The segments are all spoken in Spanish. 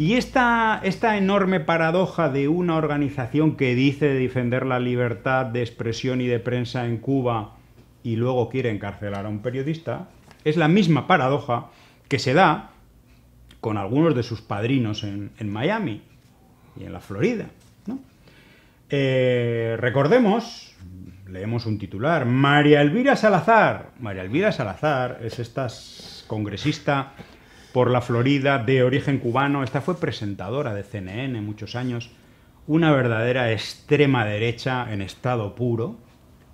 Y esta, esta enorme paradoja de una organización que dice defender la libertad de expresión y de prensa en Cuba y luego quiere encarcelar a un periodista, es la misma paradoja que se da con algunos de sus padrinos en, Miami y en la Florida. Eh, recordemos, leemos un titular, María Elvira Salazar. María Elvira Salazar es esta congresista por la Florida, de origen cubano. Esta fue presentadora de CNN muchos años. Una verdadera extrema derecha en estado puro,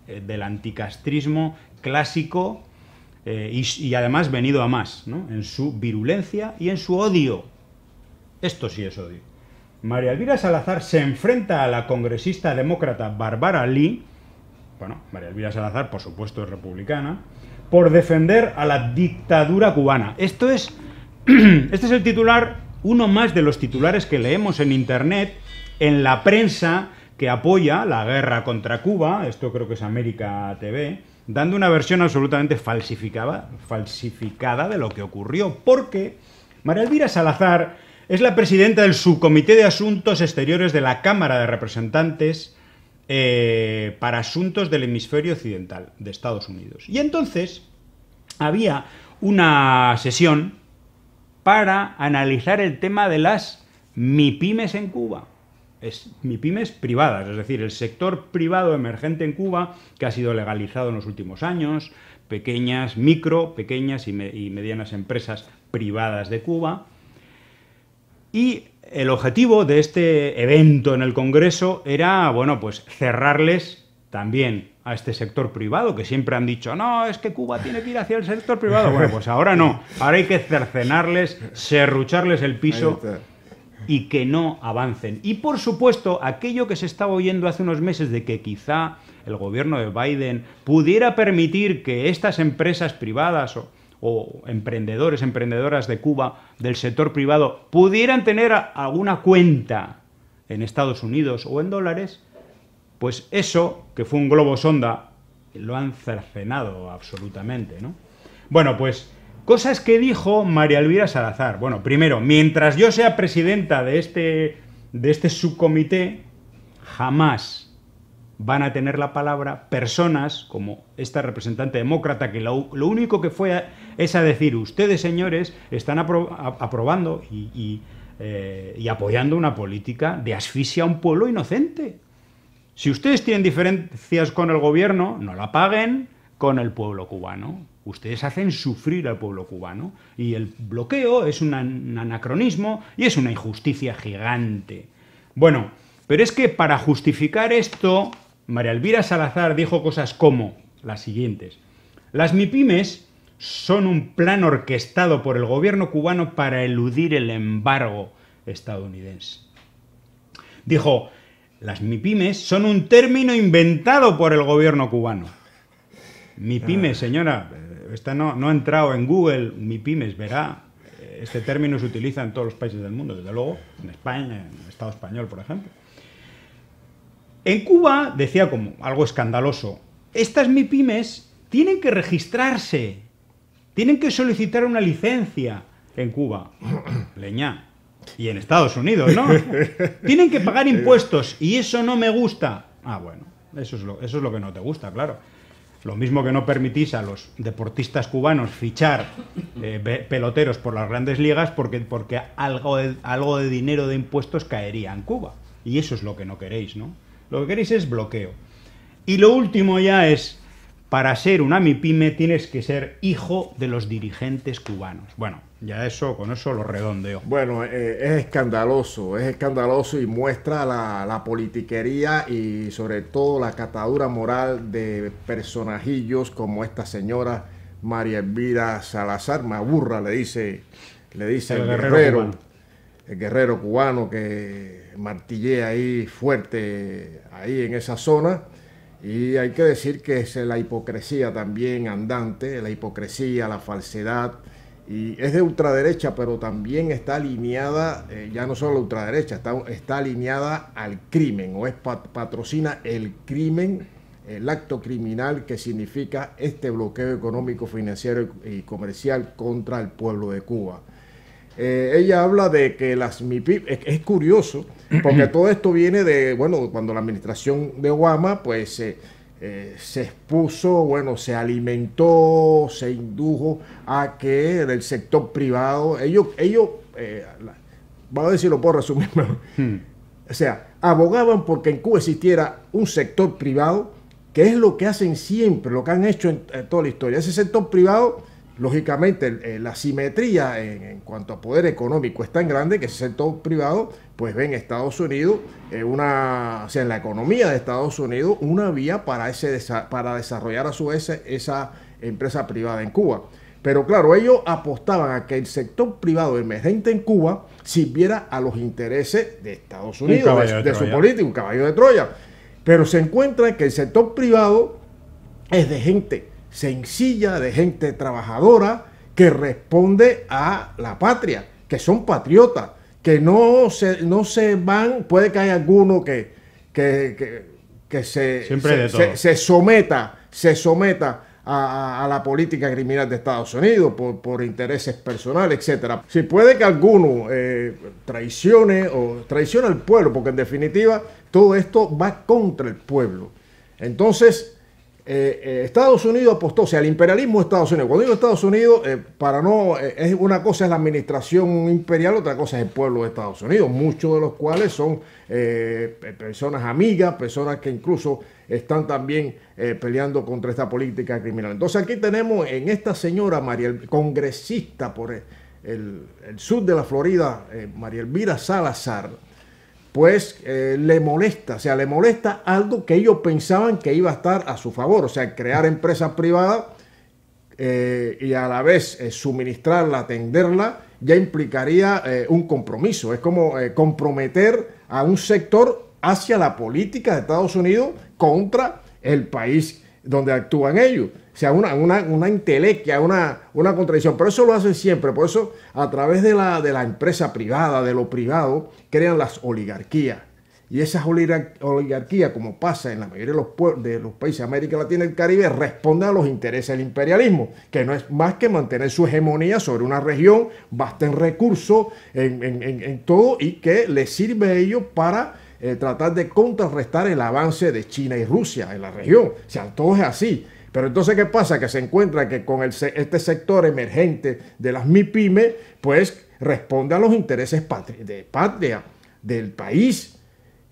eh, del anticastrismo clásico eh, y, y, además venido a más, ¿no? en su virulencia y en su odio. Esto sí es odio. María Elvira Salazar se enfrenta a la congresista demócrata Barbara Lee, bueno, María Elvira Salazar por supuesto es republicana, por defender a la dictadura cubana. Esto es Este es el titular, uno más de los titulares que leemos en Internet, en la prensa que apoya la guerra contra Cuba, esto creo que es América TV, dando una versión absolutamente falsificada, falsificada de lo que ocurrió, porque María Elvira Salazar es la presidenta del Subcomité de Asuntos Exteriores de la Cámara de Representantes eh, para Asuntos del Hemisferio Occidental de Estados Unidos. Y entonces había una sesión para analizar el tema de las MIPIMES en Cuba. Es MIPIMES privadas, es decir, el sector privado emergente en Cuba que ha sido legalizado en los últimos años, pequeñas, micro, pequeñas y, y medianas empresas privadas de Cuba. Y el objetivo de este evento en el Congreso era, bueno, pues cerrarles también a este sector privado, que siempre han dicho, no, es que Cuba tiene que ir hacia el sector privado. Bueno, pues ahora no, ahora hay que cercenarles, serrucharles el piso y que no avancen. Y por supuesto, aquello que se estaba oyendo hace unos meses de que quizá el gobierno de Biden pudiera permitir que estas empresas privadas o, o emprendedores, emprendedoras de Cuba, del sector privado, pudieran tener alguna cuenta en Estados Unidos o en dólares, pues eso, que fue un globo sonda, lo han cercenado absolutamente, ¿no? Bueno, pues cosas que dijo María Elvira Salazar. Bueno, primero, mientras yo sea presidenta de este, de este subcomité, jamás van a tener la palabra personas como esta representante demócrata que lo, único que fue es a decir, ustedes señores están aprobando eh, y apoyando una política de asfixia a un pueblo inocente. Si ustedes tienen diferencias con el gobierno, no la paguen con el pueblo cubano. Ustedes hacen sufrir al pueblo cubano. Y el bloqueo es un anacronismo y es una injusticia gigante. Bueno, pero es que para justificar esto, María Elvira Salazar dijo cosas como las siguientes. Las MIPIMES son un plan orquestado por el gobierno cubano para eludir el embargo estadounidense. Dijo, las MIPIMES son un término inventado por el gobierno cubano. MIPIMES, ah. señora, esta no, ha entrado en Google, MIPIMES, verá. Eh, este término se utiliza en todos los países del mundo, desde luego, en España, en el Estado español, por ejemplo. En Cuba, decía como algo escandaloso, estas MIPIMES tienen que registrarse, tienen que solicitar una licencia en Cuba. Leña, y en Estados Unidos, ¿no? Tienen que pagar impuestos y eso no me gusta. Ah, bueno, eso es lo, eso es lo que no te gusta, claro. Lo mismo que no permitís a los deportistas cubanos fichar eh, peloteros por las grandes ligas porque, porque algo, de, algo de dinero de impuestos caería en Cuba. Y eso es lo que no queréis, ¿no? Lo que queréis es bloqueo. Y lo último ya es para ser una MIPYME tienes que ser hijo de los dirigentes cubanos. Bueno, ya eso, con eso lo redondeo. Bueno, eh, es escandaloso, es escandaloso y muestra la, politiquería y sobre todo la catadura moral de personajillos como esta señora María Elvira Salazar, Maburra le dice, le dice el, guerrero, el guerrero cubano que martillea ahí fuerte ahí en esa zona y hay que decir que es la hipocresía también andante, la hipocresía, la falsedad. Y es de ultraderecha, pero también está alineada, eh, ya no solo ultraderecha, está, alineada al crimen, o es patrocina el crimen, el acto criminal que significa este bloqueo económico, financiero y comercial contra el pueblo de Cuba. Eh, ella habla de que las MIPIP, es, curioso, porque todo esto viene de, bueno, cuando la administración de Obama, pues eh, eh, se expuso, bueno, se alimentó, se indujo a que del sector privado, ellos, ellos, vamos a decirlo lo puedo resumir hmm. O sea, abogaban porque en Cuba existiera un sector privado, que es lo que hacen siempre, lo que han hecho en toda la historia. Ese sector privado Lógicamente, eh, la simetría en, cuanto a poder económico es tan grande que el sector privado, pues ve en Estados Unidos, eh, una, o sea, en la economía de Estados Unidos, una vía para, ese, para desarrollar a su vez esa empresa privada en Cuba. Pero claro, ellos apostaban a que el sector privado emergente en Cuba sirviera a los intereses de Estados Unidos, de, su política, un caballo de Troya. Pero se encuentra que el sector privado es de gente sencilla, de gente trabajadora que responde a la patria, que son patriotas, que no se, no se van, puede que haya alguno que, que, se, se, someta, se someta a, la política criminal de Estados Unidos por, intereses personales, etc. Si puede que alguno eh, traicione o traicione al pueblo, porque en definitiva todo esto va contra el pueblo. Entonces, eh, eh, Estados Unidos apostó, o sea, el imperialismo de Estados Unidos. Cuando digo Estados Unidos, eh, para no, es una cosa es la administración imperial, otra cosa es el pueblo de Estados Unidos, muchos de los cuales son personas amigas, personas que incluso están también peleando contra esta política criminal. Entonces aquí tenemos en esta señora María, congresista por el, el sur de la Florida, María Elvira Salazar, pues eh, le molesta, o sea, le molesta algo que ellos pensaban que iba a estar a su favor, o sea, crear empresas privadas eh, y a la vez eh, suministrarla, atenderla, ya implicaría un compromiso, es como comprometer a un sector hacia la política de Estados Unidos contra el país donde actúan ellos. O sea, una, una, una intelequia, una, contradicción. Pero eso lo hacen siempre. Por eso, a través de la, de la empresa privada, de lo privado, crean las oligarquías. Y esas oligarquías, como pasa en la mayoría de los, de los países de América Latina y el Caribe, responden a los intereses del imperialismo, que no es más que mantener su hegemonía sobre una región, basta en recursos, en, todo, y que le sirve a ellos para eh, tratar de contrarrestar el avance de China y Rusia en la región. O sea, todo es así. Pero entonces, ¿qué pasa? Que se encuentra que con este sector emergente de las MIPYME, pues responde a los intereses patria, de patria, del país.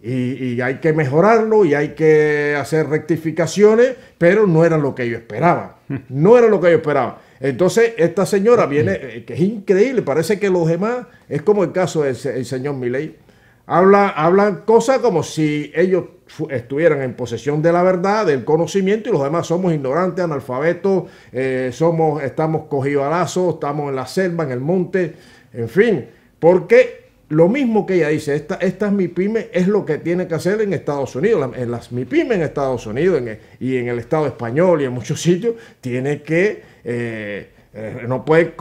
Y, hay que mejorarlo y hay que hacer rectificaciones, pero no era lo que yo esperaba. No era lo que yo esperaba. Entonces, esta señora viene, eh, que es increíble, parece que los demás, es como el caso del señor Milei, habla, hablan cosas como si ellos estuvieran en posesión de la verdad, del conocimiento, y los demás somos ignorantes, analfabetos, estamos eh, somos, estamos lazo, estamos en la selva, en el monte, en fin, porque lo mismo que ella dice, esta, es mi pyme, es lo que tiene que hacer en Estados Unidos, en las pyme en Estados Unidos y en el Estado español y en muchos sitios, tiene que, eh, eh, no puede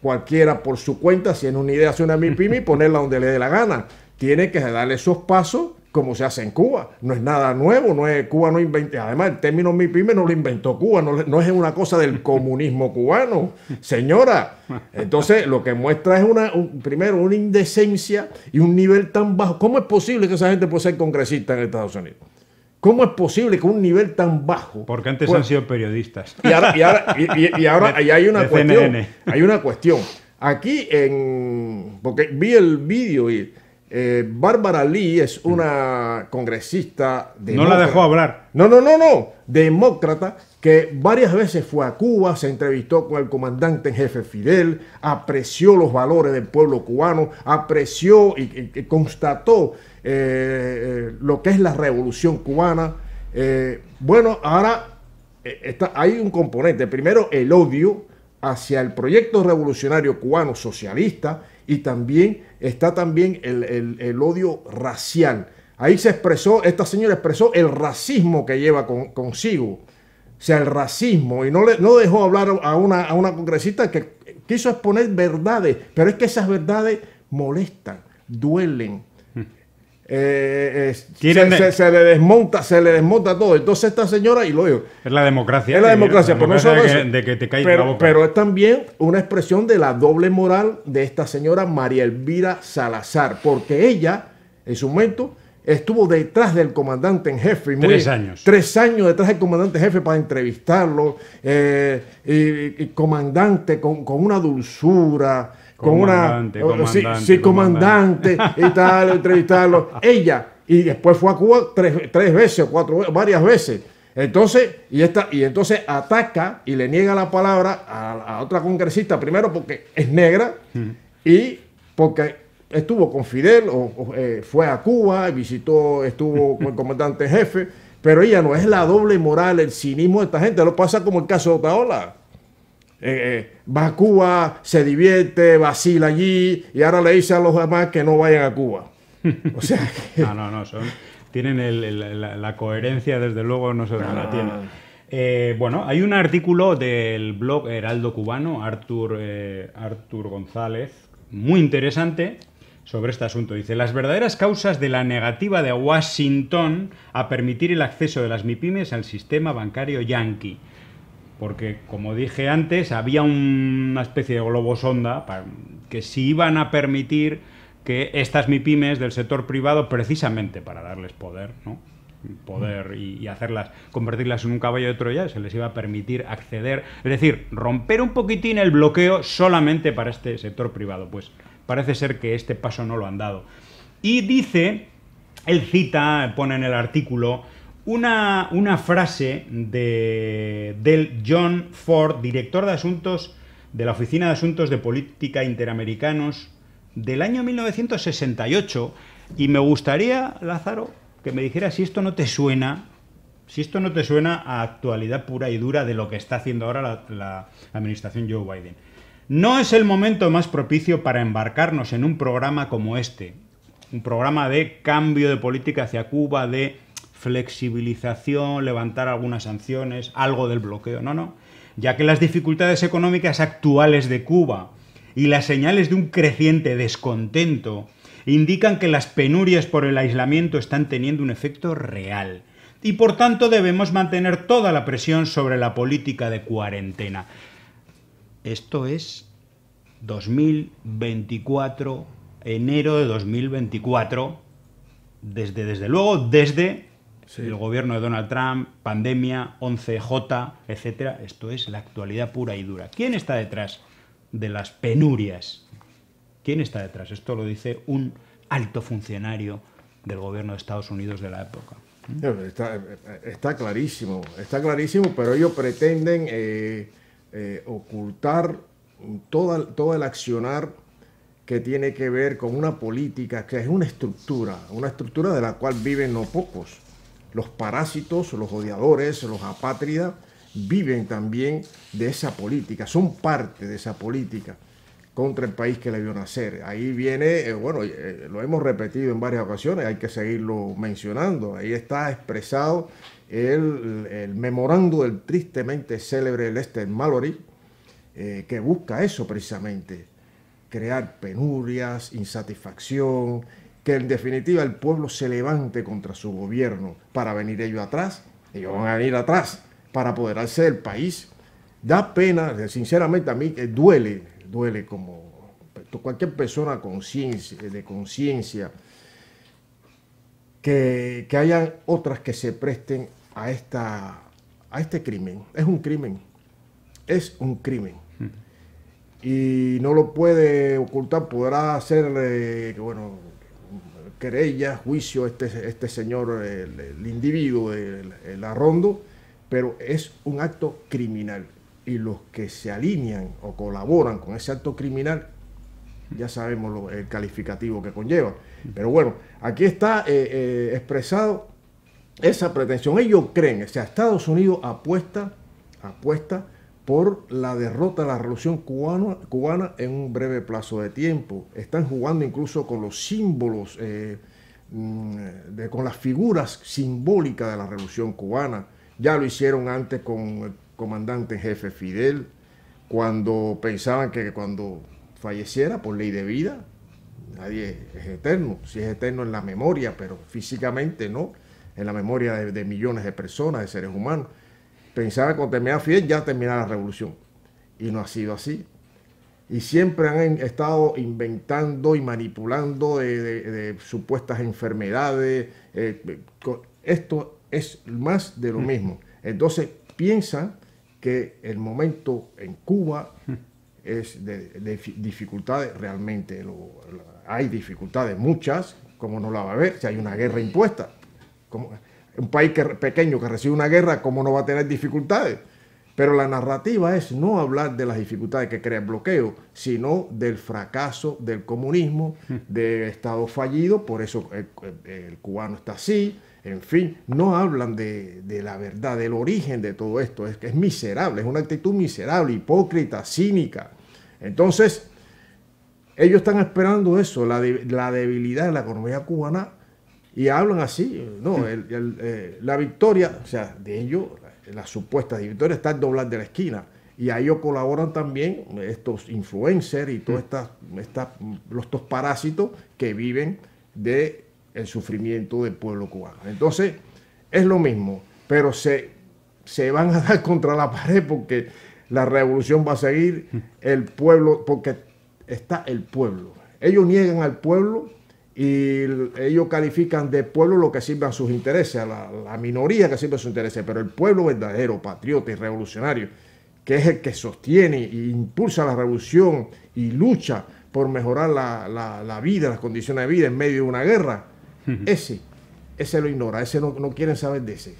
cualquiera por su cuenta, si en una idea, hacer una MIPYME y ponerla donde le dé la gana, tiene que darle esos pasos como se hace en Cuba. No es nada nuevo, no es, Cuba no inventó. Además, el término MIPYME no lo inventó Cuba, no, es una cosa del comunismo cubano, señora. Entonces, lo que muestra es una, primero una indecencia y un nivel tan bajo. ¿Cómo es posible que esa gente pueda ser congresista en Estados Unidos? ¿Cómo es posible que un nivel tan bajo? Porque antes han sido periodistas. Y ahora, y hay una cuestión. Hay una cuestión. Aquí en. Porque vi el vídeo y eh, Bárbara Lee es una congresista. Demócrata. No la dejó hablar. No, no, no, no. Demócrata que varias veces fue a Cuba, se entrevistó con el comandante en jefe Fidel, apreció los valores del pueblo cubano, apreció y, constató eh, eh, lo que es la revolución cubana. bueno, ahora está, hay un componente. Primero, el odio hacia el proyecto revolucionario cubano socialista y también está también el, odio racial. Ahí se expresó, esta señora expresó el racismo que lleva consigo. O sea, el racismo. Y no, le, no dejó hablar a una, a una congresista que quiso exponer verdades. Pero es que esas verdades molestan, duelen, eh, eh, se, le desmonta, se le desmonta todo. Entonces esta señora, y lo digo... Es la democracia. Es la democracia, pero pero, es también una expresión de la doble moral de esta señora María Elvira Salazar, porque ella, en su momento, estuvo detrás del comandante en jefe. tres años. Tres años detrás del comandante en jefe para entrevistarlo. Eh, comandante con, con una dulzura con una. Comandante, sí, comandante, y tal, entrevistarlo. Ella, y después fue a Cuba tres, tres veces, cuatro varias veces. Entonces, y, esta, y entonces ataca y le niega la palabra a, otra congresista, primero porque es negra y porque estuvo con Fidel, o, eh, fue a Cuba, visitó, estuvo con el comandante jefe, pero ella no es la doble moral, el cinismo de esta gente, lo pasa como el caso de Otaola. Eh, eh, va a Cuba, se divierte, vacila allí y ahora le dice a los demás que no vayan a Cuba. O sea, ah, no, no, no, tienen la, coherencia, desde luego, no se la tienen. Ah. Eh, bueno, hay un artículo del blog Heraldo Cubano, Artur, Artur González, muy interesante sobre este asunto. Dice, las verdaderas causas de la negativa de Washington a permitir el acceso de las MIPIMES al sistema bancario yanqui porque como dije antes, había una especie de globo sonda que si iban a permitir que estas MIPIMES del sector privado, precisamente para darles poder, ¿no? poder y, y, hacerlas, convertirlas en un caballo de Troya, se les iba a permitir acceder, es decir, romper un poquitín el bloqueo solamente para este sector privado. Pues parece ser que este paso no lo han dado. Y dice, él cita, pone en el artículo, una, una frase de, del John Ford, director de asuntos de la Oficina de Asuntos de Política Interamericanos del año 1968, y me gustaría, Lázaro, que me dijera si esto no te suena, si esto no te suena a actualidad pura y dura de lo que está haciendo ahora la, la administración Joe Biden. No es el momento más propicio para embarcarnos en un programa como este, un programa de cambio de política hacia Cuba, de flexibilización, levantar algunas sanciones, algo del bloqueo. No, no. Ya que las dificultades económicas actuales de Cuba y las señales de un creciente descontento indican que las penurias por el aislamiento están teniendo un efecto real. Y por tanto debemos mantener toda la presión sobre la política de cuarentena. Esto es 2024, enero de 2024, desde, desde luego, desde el gobierno de Donald Trump, pandemia, 11J, etcétera. Esto es la actualidad pura y dura. ¿Quién está detrás de las penurias? ¿Quién está detrás? Esto lo dice un alto funcionario del gobierno de Estados Unidos de la época. Está, clarísimo, está clarísimo, pero ellos pretenden eh, eh, ocultar todo el accionar que tiene que ver con una política, que es una estructura, una estructura de la cual viven no pocos los parásitos, los odiadores, los apátridas, viven también de esa política, son parte de esa política contra el país que le vio nacer. Ahí viene, eh, bueno, eh, lo hemos repetido en varias ocasiones, hay que seguirlo mencionando, ahí está expresado el, memorando del tristemente célebre Lester Mallory, eh, que busca eso precisamente, crear penurias, insatisfacción, que en definitiva el pueblo se levante contra su gobierno para venir ellos atrás. Ellos van a venir atrás para apoderarse del país. Da pena, sinceramente a mí duele, duele como cualquier persona de conciencia, que, hayan otras que se presten a, esta, a este crimen. Es un crimen, es un crimen hmm. y no lo puede ocultar, podrá hacer eh, bueno, querella, juicio, este, este señor, el, individuo, el, arrondo, pero es un acto criminal. Y los que se alinean o colaboran con ese acto criminal, ya sabemos lo, el calificativo que conlleva. Pero bueno, aquí está eh, eh, expresado esa pretensión. Ellos creen, o sea, Estados Unidos apuesta, apuesta por la derrota de la revolución cubana, cubana en un breve plazo de tiempo. Están jugando incluso con los símbolos, eh, mm, con las figuras simbólicas de la revolución cubana. Ya lo hicieron antes con el comandante en jefe Fidel, cuando pensaban que cuando falleciera por ley de vida, nadie es eterno, si es eterno en la memoria, pero físicamente no, en la memoria de millones de personas, de seres humanos Pensaba que cuando terminara Fidel ya terminaba la revolución. Y no ha sido así. Y siempre han estado inventando y manipulando de, supuestas enfermedades. Eh, esto es más de lo mm. mismo. Entonces piensan que el momento en Cuba mm. es de, dificultades, realmente hay dificultades, muchas, como no la va a haber, si hay una guerra impuesta un país pequeño que recibe una guerra, ¿cómo no va a tener dificultades? Pero la narrativa es no hablar de las dificultades que crea el bloqueo, sino del fracaso del comunismo, del Estado fallido, por eso el, cubano está así, en fin, no hablan de, la verdad, del origen de todo esto, es que es miserable, es una actitud miserable, hipócrita, cínica. Entonces, ellos están esperando eso, la debilidad de la economía cubana y hablan así. No, eh, la victoria, o sea, de ellos, la supuesta victoria está al doblar de la esquina. Y a ellos colaboran también estos influencers y todos mm. estas, estos parásitos que viven del el sufrimiento del pueblo cubano. Entonces, es lo mismo, pero se, se van a dar contra la pared porque la revolución va a seguir, mm. el pueblo, porque está el pueblo. Ellos niegan al pueblo y ellos califican de pueblo lo que sirve a sus intereses, a la, minoría que sirve a sus intereses, pero el pueblo verdadero, patriota y revolucionario, que es el que sostiene e impulsa la revolución y lucha por mejorar la, vida, las condiciones de vida en medio de una guerra, ese, ese lo ignora, ese no, no quieren saber de ese.